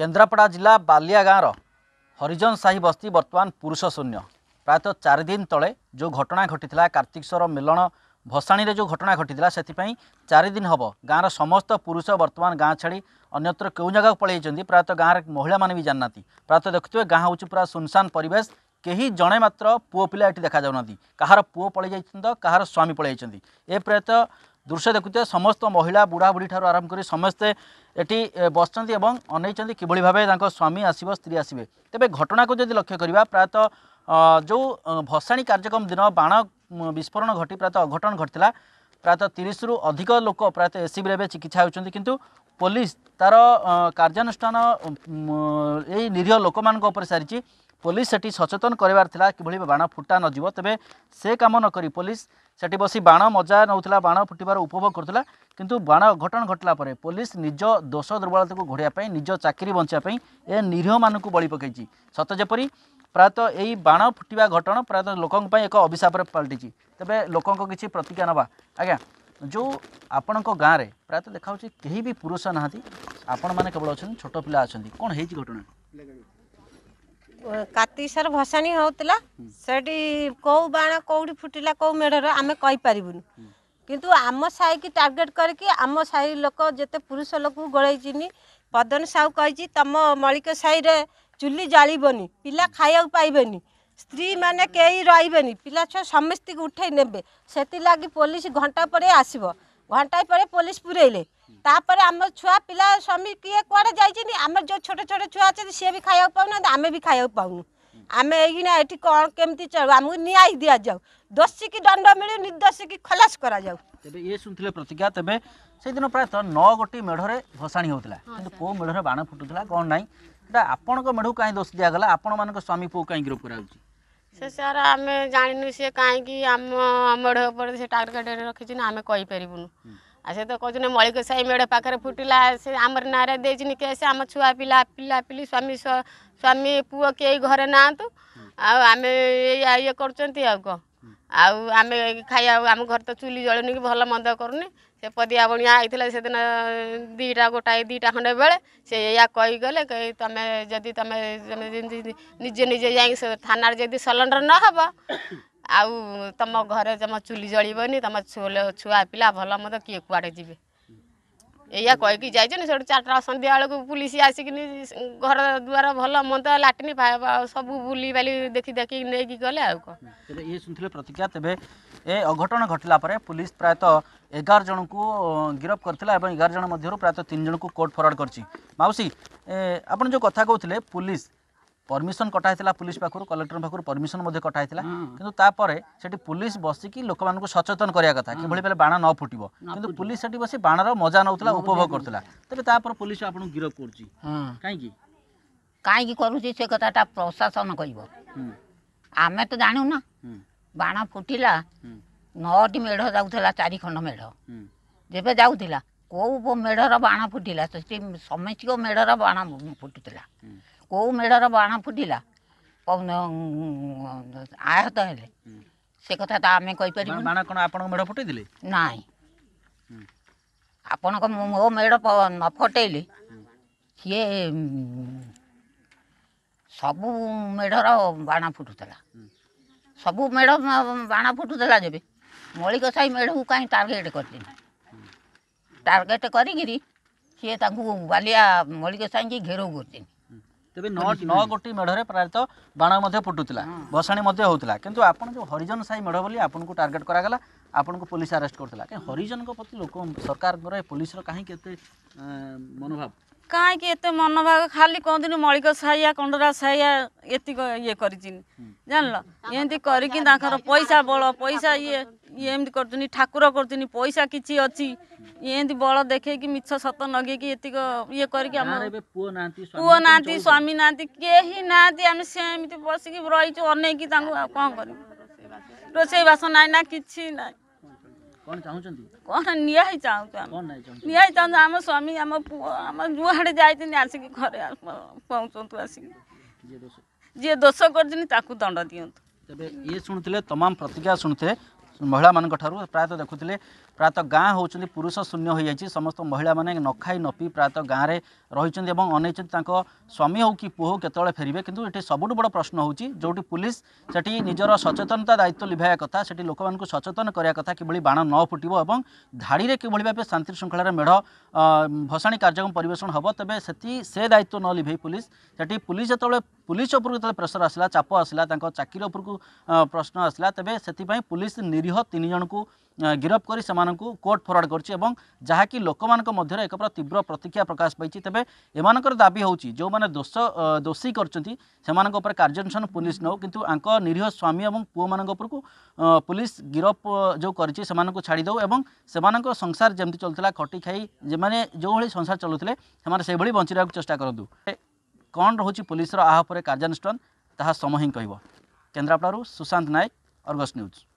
କେନ୍ଦ୍ରାପଡ଼ା ଜିଲ୍ଲା ବାଲିଆ ଗାଁର ହରିଜନ ସାହି ବସ୍ତି ବର୍ତ୍ତମାନ ପୁରୁଷ ଶୂନ୍ୟ ପ୍ରାୟତଃ ଚାରି ଦିନ ତଳେ ଯେଉଁ ଘଟଣା ଘଟିଥିଲା କାର୍ତ୍ତିକସ୍ୱର ମିଲଣ ଭସାଣିରେ ଯେଉଁ ଘଟଣା ଘଟିଥିଲା ସେଥିପାଇଁ ଚାରି ଦିନ ହେବ ଗାଁର ସମସ୍ତ ପୁରୁଷ ବର୍ତ୍ତମାନ ଗାଁ ଛାଡ଼ି ଅନ୍ୟତ୍ର କେଉଁ ଜାଗାକୁ ପଳାଇଛନ୍ତି ପ୍ରାୟତଃ ଗାଁରେ ମହିଳାମାନେ ବି ଜାଣିନାହାନ୍ତି ପ୍ରାୟତଃ ଦେଖୁଥିବେ ଗାଁ ହେଉଛି ପୁରା ଶୂନଶାନ ପରିବେଶ କେହି ଜଣେ ମାତ୍ର ପୁଅ ପିଲା ଏଠି ଦେଖାଯାଉନାହାନ୍ତି କାହାର ପୁଅ ପଳାଇଯାଇଛନ୍ତି ତ କାହାର ସ୍ୱାମୀ ପଳାଇଯାଇଛନ୍ତି ଏ ପ୍ରାୟତଃ ଦୃଶ୍ୟ ଦେଖୁଥିବେ ସମସ୍ତ ମହିଳା ବୁଢ଼ାବୁଢ଼ୀ ଠାରୁ ଆରମ୍ଭ କରି ସମସ୍ତେ ଏଠି ବସିଛନ୍ତି ଏବଂ ଅନେଇଛନ୍ତି କିଭଳି ଭାବେ ତାଙ୍କ ସ୍ୱାମୀ ଆସିବ ସ୍ତ୍ରୀ ଆସିବେ ତେବେ ଘଟଣାକୁ ଯଦି ଲକ୍ଷ୍ୟ କରିବା ପ୍ରାୟତଃ ଯେଉଁ ଭସାଣି କାର୍ଯ୍ୟକ୍ରମ ଦିନ ବାଣ ବିସ୍ଫୋରଣ ଘଟି ପ୍ରାୟତଃ ଅଘଟଣ ଘଟିଥିଲା ପ୍ରାୟତଃ ତିରିଶରୁ ଅଧିକ ଲୋକ ପ୍ରାୟତଃ ଏସିବିରେ ଏବେ ଚିକିତ୍ସା ହେଉଛନ୍ତି କିନ୍ତୁ ପୋଲିସ ତାର କାର୍ଯ୍ୟାନୁଷ୍ଠାନ ଏଇ ନିରୀହ ଲୋକମାନଙ୍କ ଉପରେ ସାରିଛି ପୋଲିସ ସେଠି ସଚେତନ କରିବାର ଥିଲା କିଭଳି ବାଣ ଫୁଟା ନଯିବ ତେବେ ସେ କାମ ନକରି ପୋଲିସ ସେଠି ବସି ବାଣ ମଜା ନେଉଥିଲା ବାଣ ଫୁଟିବାର ଉପଭୋଗ କରୁଥିଲା କିନ୍ତୁ ବାଣ ଘଟଣ ଘଟିଲା ପରେ ପୋଲିସ ନିଜ ଦୋଷ ଦୁର୍ବଳତାକୁ ଘୋଡ଼ିବା ପାଇଁ ନିଜ ଚାକିରି ବଞ୍ଚିବା ପାଇଁ ଏ ନିରୀହମାନଙ୍କୁ ବଳି ପକାଇଛି ସତ ଯେପରି ପ୍ରାୟତଃ ଏହି ବାଣ ଫୁଟିବା ଘଟଣା ପ୍ରାୟତଃ ଲୋକଙ୍କ ପାଇଁ ଏକ ଅଭିଶାପରେ ପାଲଟିଛି ତେବେ ଲୋକଙ୍କ କିଛି ପ୍ରତିଜ୍ଞା ନେବା ଆଜ୍ଞା ଯେଉଁ ଆପଣଙ୍କ ଗାଁରେ ପ୍ରାୟତଃ ଦେଖାହେଉଛି କେହି ବି ପୁରୁଷ ନାହାନ୍ତି ଆପଣମାନେ କେବଳ ଅଛନ୍ତି ଛୋଟ ପିଲା ଅଛନ୍ତି କ'ଣ ହେଇଛି ଘଟଣା କାର୍ତ୍ତିକ ସାର ଭସାଣି ହେଉଥିଲା ସେଠି କେଉଁ ବାଣ କେଉଁଠି ଫୁଟିଲା କେଉଁ ମେଢ଼ରେ ଆମେ କହିପାରିବୁନି କିନ୍ତୁ ଆମ ସାହିକି ଟାର୍ଗେଟ୍ କରିକି ଆମ ସାହି ଲୋକ ଯେତେ ପୁରୁଷ ଲୋକଙ୍କୁ ଗୋଳେଇଛନ୍ତି ପଦନ ସାହୁ କହିଛି ତମ ମଳିକ ସାହିରେ ଚୁଲି ଜାଳିବନି ପିଲା ଖାଇବାକୁ ପାଇବେନି ସ୍ତ୍ରୀମାନେ କେହି ରହିବେନି ପିଲା ଛୁଆ ସମସ୍ତଙ୍କୁ ଉଠେଇ ନେବେ ସେଥିଲାଗି ପୋଲିସ ଘଣ୍ଟା ପରେ ଆସିବ ଘଣ୍ଟାଏ ପରେ ପୋଲିସ ପୁରେଇଲେ তাপরে আমার ছুয়া পিলা স্বামী কিয়ে কুয়াড়ে যাইছেন আমার যে ছোট ছোট ছুয়া আছে সে বি খাইয়া পাওনা আমি বি খাইয়া পাওনু ଆମେ ଏଇକିନା ଏଠି କ'ଣ କେମିତି ଚଳିବ ଆମକୁ ନ୍ୟାୟ ଦିଆଯାଉ ଦୋଷୀକି ଦଣ୍ଡ ମିଳୁ ନିର୍ଦ୍ଦୋଷୀକି ଖଲାସ କରାଯାଉ ତେବେ ଇଏ ଶୁଣିଥିଲେ ପ୍ରତିଜ୍ଞା ତେବେ ସେଇଦିନ ପ୍ରାୟତଃ ନଅ ଗୋଟି ମେଢ଼ରେ ଭସାଣି ହେଉଥିଲା କିନ୍ତୁ କେଉଁ ମେଢ଼ରେ ବାଣ ଫୁଟୁଥିଲା କ'ଣ ନାହିଁ ସେଟା ଆପଣଙ୍କ ମେଢ଼କୁ କାହିଁ ଦୋଷ ଦିଆଗଲା ଆପଣମାନଙ୍କ ସ୍ୱାମୀ ପୁଅ କାହିଁ ଗିରଫ କରାଯାଉଛି ସେ ସାର୍ ଆମେ ଜାଣିନୁ ସିଏ କାହିଁକି ଆମ ମେଢ଼ ଉପରେ ସେ ଟାର୍ଗେଟ୍ ରଖିଛି ନା ଆମେ କହିପାରିବୁନୁ ସେ ତ କହୁଛନ୍ତି ମଳିକ ସାହି ମେଢ଼ ପାଖରେ ଫୁଟିଲା ସେ ଆମର ନାଁରେ ଦେଇଛନ୍ତି କେସ୍ ଆମ ଛୁଆ ପିଲା ପିଲା ପିଲି ସ୍ୱାମୀ ସ୍ୱାମୀ ପୁଅ କେହି ଘରେ ନାହାନ୍ତୁ ଆଉ ଆମେ ଏଇଆ ଇଏ କରୁଛନ୍ତି ଆଉ କ'ଣ ଆଉ ଆମେ ଖାଇବା ଆମ ଘରେ ତ ଚୁଲି ଜଳୁନି କି ଭଲ ମନ୍ଦ କରୁନି ସେ ପଦିଆ ବଣିଆ ହେଇଥିଲା ସେଦିନ ଦୁଇଟା ଗୋଟାଏ ଦୁଇଟା ଖଣ୍ଡେ ବେଳେ ସେ ଏଇଆ କହିଗଲେ ତମେ ଯଦି ତମେ ତମେ ଯେମିତି ନିଜେ ନିଜେ ଯାଇକି ଥାନାରେ ଯଦି ସରେଣ୍ଡର ନ ହେବ ଆଉ ତମ ଘରେ ତମ ଚୁଲି ଜଳିବନି ତମ ଛୁଆ ପିଲା ଭଲ ମନ୍ଦ କିଏ କୁଆଡ଼େ ଯିବେ ଏଇଆ କହିକି ଯାଇଛନ୍ତି ସେଠୁ ଚାରିଟା ସନ୍ଧ୍ୟାବେଳକୁ ବେଳକୁ ଆସିକିନି ଘର ଦୁଆର ଭଲ ମନ୍ଦ ଲାଟିନି ସବୁ ବୁଲିବାଲି ଦେଖି ଦେଖିକି ନେଇକି ଗଲେ ଆଉ କ'ଣ ତେବେ ଇଏ ଶୁଣିଥିଲେ ପ୍ରତିକ୍ରିୟା ତେବେ ଏ ଅଘଟଣ ଘଟିଲା ପରେ ପୁଲିସ ପ୍ରାୟତଃ ଏଗାର ଜଣଙ୍କୁ ଗିରଫ କରିଥିଲା ଏବଂ ଏଗାର ଜଣ ମଧ୍ୟରୁ ପ୍ରାୟତଃ ତିନି ଜଣଙ୍କୁ କୋର୍ଟ ଫରୱାର୍ଡ଼ କରିଛି ମାଉସୀ ଆପଣ ଯେଉଁ କଥା କହୁଥିଲେ ପୁଲିସ ପରମିସନ କଟା ହେଇଥିଲା ପୁଲିସ ପାଖରୁ କଲେକ୍ଟର ପାଖରୁ ପରମିସନ ମଧ୍ୟ କଟା ହେଇଥିଲା କିନ୍ତୁ ତାପରେ ସେଠି ପୁଲିସ ବସିକି ଲୋକମାନଙ୍କୁ ସଚେତନ କରିବା କଥା କିଭଳି ବେଳେ ବାଣ ନ ଫୁଟିବ କିନ୍ତୁ ପୁଲିସ ସେଠି ବସି ବାଣର ମଜା ନଉଥିଲା ଉପଭୋଗ କରୁଥିଲା ତେବେ ତାପରେ ପୁଲିସ ଆପଣଙ୍କୁ ଗିରଫ କରୁଛି କାହିଁକି କାହିଁକି କରୁଛି ସେ କଥାଟା ପ୍ରଶାସନ କହିବ ଆମେ ତ ଜାଣୁ ନା ବାଣ ଫୁଟିଲା ନଅଟି ମେଢ଼ ଯାଉଥିଲା ଚାରି ଖଣ୍ଡ ମେଢ଼ ଯେବେ ଯାଉଥିଲା କେଉଁ ମେଢ଼ର ବାଣ ଫୁଟିଲା ସେଠି ସମିତିକ ମେଢ଼ର ବାଣ ଫୁଟୁଥିଲା କେଉଁ ମେଢ଼ର ବାଣ ଫୁଟିଲା ଆହତ ହେଲେ ସେ କଥା ତ ଆମେ କହିପାରିବୁ ବାଣ ଆପଣଙ୍କ ନାହିଁ ଆପଣଙ୍କ ମୋ ମେଢ଼ ନ ଫଟେଇଲେ ସିଏ ସବୁ ମେଢ଼ର ବାଣ ଫୁଟୁଥିଲା ସବୁ ମେଢ଼ ବାଣ ଫୁଟୁଥିଲା ଯେବେ ମୌଳିକ ସାହି ମେଢ଼କୁ କାହିଁ ଟାର୍ଗେଟ୍ କରିଥିଲି ଟାର୍ଗେଟ୍ କରିକିରି ସିଏ ତାଙ୍କୁ ବାଲିଆ ମୌଳିକ ସାହିଙ୍କି ଘେରଉ କରିଥିଲି ତେବେ ନଅ ନଅ ଗୋଟି ମେଢ଼ରେ ପ୍ରାୟତଃ ବାଣ ମଧ୍ୟ ଫୁଟୁଥିଲା ଭସାଣି ମଧ୍ୟ ହେଉଥିଲା କିନ୍ତୁ ଆପଣ ଯେଉଁ ହରିଜନ ସାହି ମେଢ଼ ବୋଲି ଆପଣଙ୍କୁ ଟାର୍ଗେଟ୍ କରାଗଲା ଆପଣଙ୍କୁ ପୋଲିସ ଆରେଷ୍ଟ କରିଥିଲା କାହିଁ ହରିଜନଙ୍କ ପ୍ରତି ଲୋକ ସରକାରଙ୍କର ଏ ପୋଲିସର କାହିଁକି ଏତେ ମନୋଭାବ କାହିଁକି ଏତେ ମନୋଭାବ ଖାଲି କୁହନ୍ତିନି ମଳିକ ସାହିଆ କଣ୍ଡରା ସାହିଆ ଏତିକ ଇଏ କରିଛି ଜାଣିଲ ଏମିତି କରିକି ତାଙ୍କର ପଇସା ବଳ ପଇସା ଇଏ ଏମିତି କରୁଛନ୍ତି ଠାକୁର କରୁଛନ୍ତି ପଇସା କିଛି ଅଛି ଏମିତି ବଳ ଦେଖେଇକି ମିଛ ସତ ନଗେଇକି ଏତିକ ଇଏ କରିକି ଆମ ପୁଅ ନାହାନ୍ତି ସ୍ୱାମୀ ନାହାନ୍ତି କେହି ନାହାନ୍ତି ଆମେ ସେମିତି ବସିକି ରହିଛୁ ଅନେଇକି ତାଙ୍କୁ ଆଉ କ'ଣ କରିବୁ ରୋଷେଇ ବାସ ନାହିଁ ନା କିଛି ନାହିଁ କ'ଣ ଚାହୁଁଛନ୍ତି କ'ଣ ନିହାତି ଚାହୁଁଛୁ ଆମେ ନିହାତି ଚାହୁଁଛୁ ଆମ ସ୍ୱାମୀ ଆମ ପୁଅ ଆମ ଯୁଆଡ଼େ ଯାଇଛନ୍ତି ଆସିକି ଘରେ ପହଞ୍ଚନ୍ତୁ ଆସିକି ଯିଏ ଦୋଷ କରିଛନ୍ତି ତାକୁ ଦଣ୍ଡ ଦିଅନ୍ତୁ ତେବେ ଇଏ ଶୁଣୁଥିଲେ ତମାମ ପ୍ରତିକ୍ରିୟା ଶୁଣୁଥିଲେ ମହିଳାମାନଙ୍କ ଠାରୁ ପ୍ରାୟତଃ ଦେଖୁଥିଲେ प्रायः गाँ हो पुरुष शून्य समस्त महिला म खाइ नपि प्रायः गाँएर रहे फेन्ट सबुठु बड प्रश्न पुलिस पुटि निजर सचेतनता दायित्व लिभ्या कथा लोक सचेतन गरेका कथा के बा न फुटब्य ए धाडीले के भावे शान्ति शृङ्खार मेढ भसाणी कार्यक्रम परिवेषण हे तपाईँ से दायित्व नलिभे पुलिस पुलिस उपर पुरु प्रेसर आसला चाप आसला चाकरी उप प्रश्न आसला तेपी पुलिस निरीहतिनि गिरफे ଏମାନଙ୍କୁ କୋର୍ଟ ଫରୱାର୍ଡ଼ କରିଛି ଏବଂ ଯାହାକି ଲୋକମାନଙ୍କ ମଧ୍ୟରେ ଏକ ପ୍ରକାର ତୀବ୍ର ପ୍ରତିକ୍ରିୟା ପ୍ରକାଶ ପାଇଛି ତେବେ ଏମାନଙ୍କର ଦାବି ହେଉଛି ଯେଉଁମାନେ ଦୋଷ ଦୋଷୀ କରିଛନ୍ତି ସେମାନଙ୍କ ଉପରେ କାର୍ଯ୍ୟାନୁଷ୍ଠାନ ପୁଲିସ୍ ନେଉ କିନ୍ତୁ ଆଙ୍କ ନିରୀହ ସ୍ୱାମୀ ଏବଂ ପୁଅମାନଙ୍କ ଉପରକୁ ପୁଲିସ୍ ଗିରଫ ଯେଉଁ କରିଛି ସେମାନଙ୍କୁ ଛାଡ଼ି ଦେଉ ଏବଂ ସେମାନଙ୍କ ସଂସାର ଯେମିତି ଚାଲୁଥିଲା ଖଟି ଖାଇ ଯେମାନେ ଯେଉଁଭଳି ସଂସାର ଚଳୁଥିଲେ ସେମାନେ ସେଭଳି ବଞ୍ଚିବାକୁ ଚେଷ୍ଟା କରନ୍ତୁ କ'ଣ ରହୁଛି ପୁଲିସ୍ର ଆହା ଉପରେ କାର୍ଯ୍ୟାନୁଷ୍ଠାନ ତାହା ସମୟ ହିଁ କହିବ କେନ୍ଦ୍ରାପଡ଼ାରୁ ସୁଶାନ୍ତ ନାୟକ ଅର୍ଗସ୍ ନ୍ୟୁଜ୍